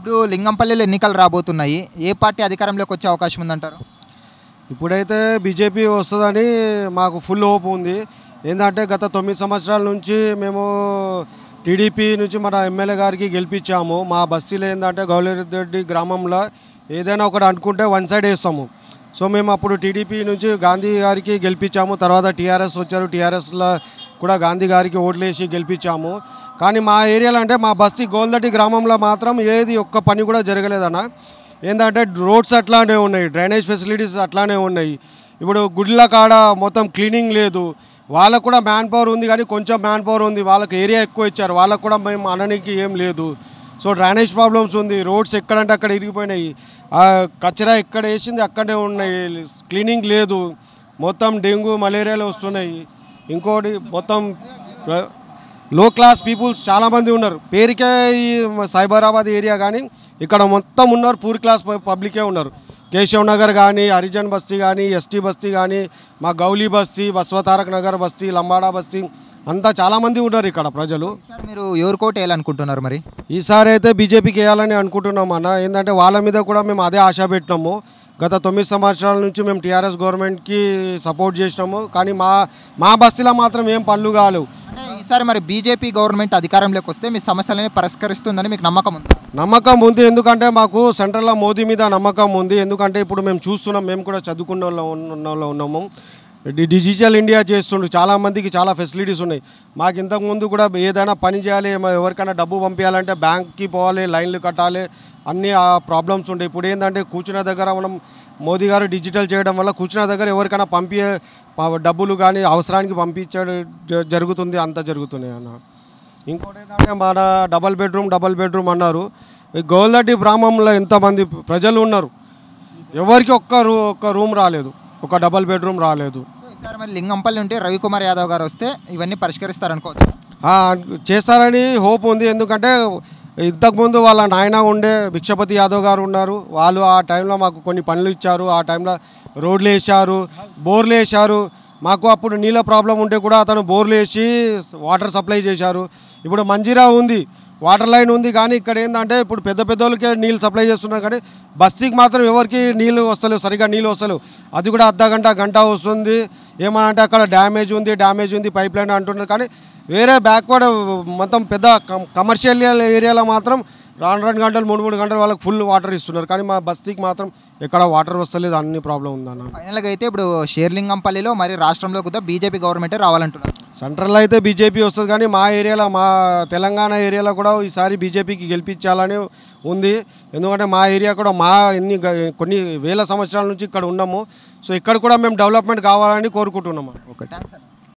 ఇప్పుడు లింగంపల్లిలో ఎన్నికలు రాబోతున్నాయి ఏ పార్టీ అధికారంలోకి వచ్చే అవకాశం ఉందంటారు ఇప్పుడైతే బీజేపీ వస్తుందని మాకు ఫుల్ హోప్ ఉంది ఏంటంటే గత తొమ్మిది సంవత్సరాల నుంచి మేము టీడీపీ నుంచి మన ఎమ్మెల్యే గారికి గెలిపించాము మా బస్సీలో ఏంటంటే గౌలిరెడ్డి గ్రామంలో ఏదైనా ఒకటి అనుకుంటే వన్ సైడ్ వేస్తాము సో మేము అప్పుడు టీడీపీ నుంచి గాంధీ గారికి గెలిపించాము తర్వాత టీఆర్ఎస్ వచ్చారు టీఆర్ఎస్లో కూడా గాంధీ గారికి ఓట్లేసి గెలిపించాము కానీ మా ఏరియాలో అంటే మా బస్తీ గోల్దటి గ్రామంలో మాత్రం ఏది ఒక్క పని కూడా జరగలేదన్న ఏంటంటే రోడ్స్ అట్లానే ఉన్నాయి డ్రైనేజ్ ఫెసిలిటీస్ అట్లానే ఉన్నాయి ఇప్పుడు గుడ్ల కాడ మొత్తం క్లీనింగ్ లేదు వాళ్ళకు కూడా మ్యాన్ పవర్ ఉంది కానీ కొంచెం మ్యాన్ పవర్ ఉంది వాళ్ళకి ఏరియా ఎక్కువ ఇచ్చారు వాళ్ళకు కూడా మేము అనడానికి ఏం లేదు సో డ్రైనేజ్ ప్రాబ్లమ్స్ ఉంది రోడ్స్ ఎక్కడంటే అక్కడ ఇరిగిపోయినాయి కచరా ఎక్కడ వేసింది అక్కడే ఉన్నాయి క్లీనింగ్ లేదు మొత్తం డెంగ్యూ మలేరియాలు వస్తున్నాయి ఇంకోటి మొత్తం లో క్లాస్ పీపుల్స్ చాలామంది ఉన్నారు పేరుకే ఈ సైబరాబాద్ ఏరియా కానీ ఇక్కడ మొత్తం ఉన్నారు పూర్ క్లాస్ పబ్లికే ఉన్నారు కేశవ్ నగర్ కానీ హరిజన్ బస్తీ కానీ ఎస్టీ బస్తీ కానీ మా గౌలీ బస్తీ బస్వతారక్ నగర్ బస్తీ లంబాడా బస్తీ అంతా చాలామంది ఉన్నారు ఇక్కడ ప్రజలు మీరు ఎవరు వేయాలనుకుంటున్నారు మరి ఈసారి అయితే బీజేపీకి వేయాలని అనుకుంటున్నాం అన్న ఏంటంటే వాళ్ళ మీద కూడా మేము అదే ఆశ పెట్టినాము గత తొమ్మిది సంవత్సరాల నుంచి మేము టీఆర్ఎస్ గవర్నమెంట్కి సపోర్ట్ చేసినాము కానీ మా మా బస్తీలో మాత్రం ఏం పనులు కాలేవు ఈసారి మరి బీజేపీ గవర్నమెంట్ అధికారంలోకి వస్తే మీ సమస్యలని పరిష్కరిస్తుందని మీకు నమ్మకం ఉంది నమ్మకం ఉంది ఎందుకంటే మాకు సెంట్రల్లో మోదీ మీద నమ్మకం ఉంది ఎందుకంటే ఇప్పుడు మేము చూస్తున్నాం మేము కూడా చదువుకున్న వాళ్ళు ఉన్నాము డిజిటల్ ఇండియా చేస్తుండ్రు చాలామందికి చాలా ఫెసిలిటీస్ ఉన్నాయి మాకు ఇంతకుముందు కూడా ఏదైనా పని చేయాలి ఎవరికైనా డబ్బు పంపించాలంటే బ్యాంక్కి పోవాలి లైన్లు కట్టాలి అన్ని ప్రాబ్లమ్స్ ఉండే ఇప్పుడు ఏంటంటే కూర్చున్న దగ్గర మనం మోదీ గారు డిజిటల్ చేయడం వల్ల కూర్చున్న దగ్గర ఎవరికైనా పంపే డబ్బులు కానీ అవసరానికి పంపించడం జరుగుతుంది అంత జరుగుతున్నాయి అన్న ఇంకోటి ఏంటంటే మన డబల్ బెడ్రూమ్ డబల్ బెడ్రూమ్ అన్నారు గోల్దట్టి గ్రామంలో ఎంతమంది ప్రజలు ఉన్నారు ఎవరికి ఒక్క రూ ఒక్క రూమ్ రాలేదు ఒక డబల్ బెడ్రూమ్ రాలేదు సార్ మరి లింగంపల్లి ఉంటే రవికుమార్ యాదవ్ గారు వస్తే ఇవన్నీ పరిష్కరిస్తారనుకోవచ్చు చేస్తారని హోప్ ఉంది ఎందుకంటే ఇంతకుముందు వాళ్ళ నాయన ఉండే భిక్షపతి యాదవ్ గారు ఉన్నారు వాళ్ళు ఆ టైంలో మాకు కొన్ని పనులు ఇచ్చారు ఆ టైంలో రోడ్లు వేశారు బోర్లు వేశారు మాకు అప్పుడు నీళ్ళ ప్రాబ్లం ఉంటే కూడా అతను బోర్లు వేసి వాటర్ సప్లై చేశారు ఇప్పుడు మంజీరా ఉంది వాటర్ లైన్ ఉంది కానీ ఇక్కడ ఏంటంటే ఇప్పుడు పెద్ద పెద్ద వాళ్ళకే నీళ్ళు సప్లై చేస్తున్నారు కానీ బస్తీకి మాత్రం ఎవరికి నీళ్ళు వస్తలేవు సరిగా నీళ్ళు వస్తలేవు అది కూడా అర్ధ గంట గంట వస్తుంది ఏమనంటే అంటే అక్కడ డ్యామేజ్ ఉంది డ్యామేజ్ ఉంది పైప్ లైన్ అంటున్నారు కానీ వేరే బ్యాక్వర్డ్ మొత్తం పెద్ద కమర్షియల్ ఏరియాలో మాత్రం రెండు రెండు గంటలు మూడు మూడు గంటలు వాళ్ళకి ఫుల్ వాటర్ ఇస్తున్నారు కానీ మా బస్తీకి మాత్రం ఎక్కడ వాటర్ వస్తలేదు అన్ని ప్రాబ్లం ఉందన్న ఫైనల్గా అయితే ఇప్పుడు షేర్లింగంపల్లిలో మరి రాష్ట్రంలో కూడా బీజేపీ గవర్నమెంటే రావాలంటున్నారు సెంట్రల్ అయితే బీజేపీ వస్తుంది కానీ మా ఏరియాలో మా తెలంగాణ ఏరియాలో కూడా ఈసారి బీజేపీకి గెలిపించాలని ఉంది ఎందుకంటే మా ఏరియా కూడా మా ఎన్ని కొన్ని వేల సంవత్సరాల నుంచి ఇక్కడ ఉన్నాము సో ఇక్కడ కూడా మేము డెవలప్మెంట్ కావాలని కోరుకుంటున్నాము ఓకే థ్యాంక్స్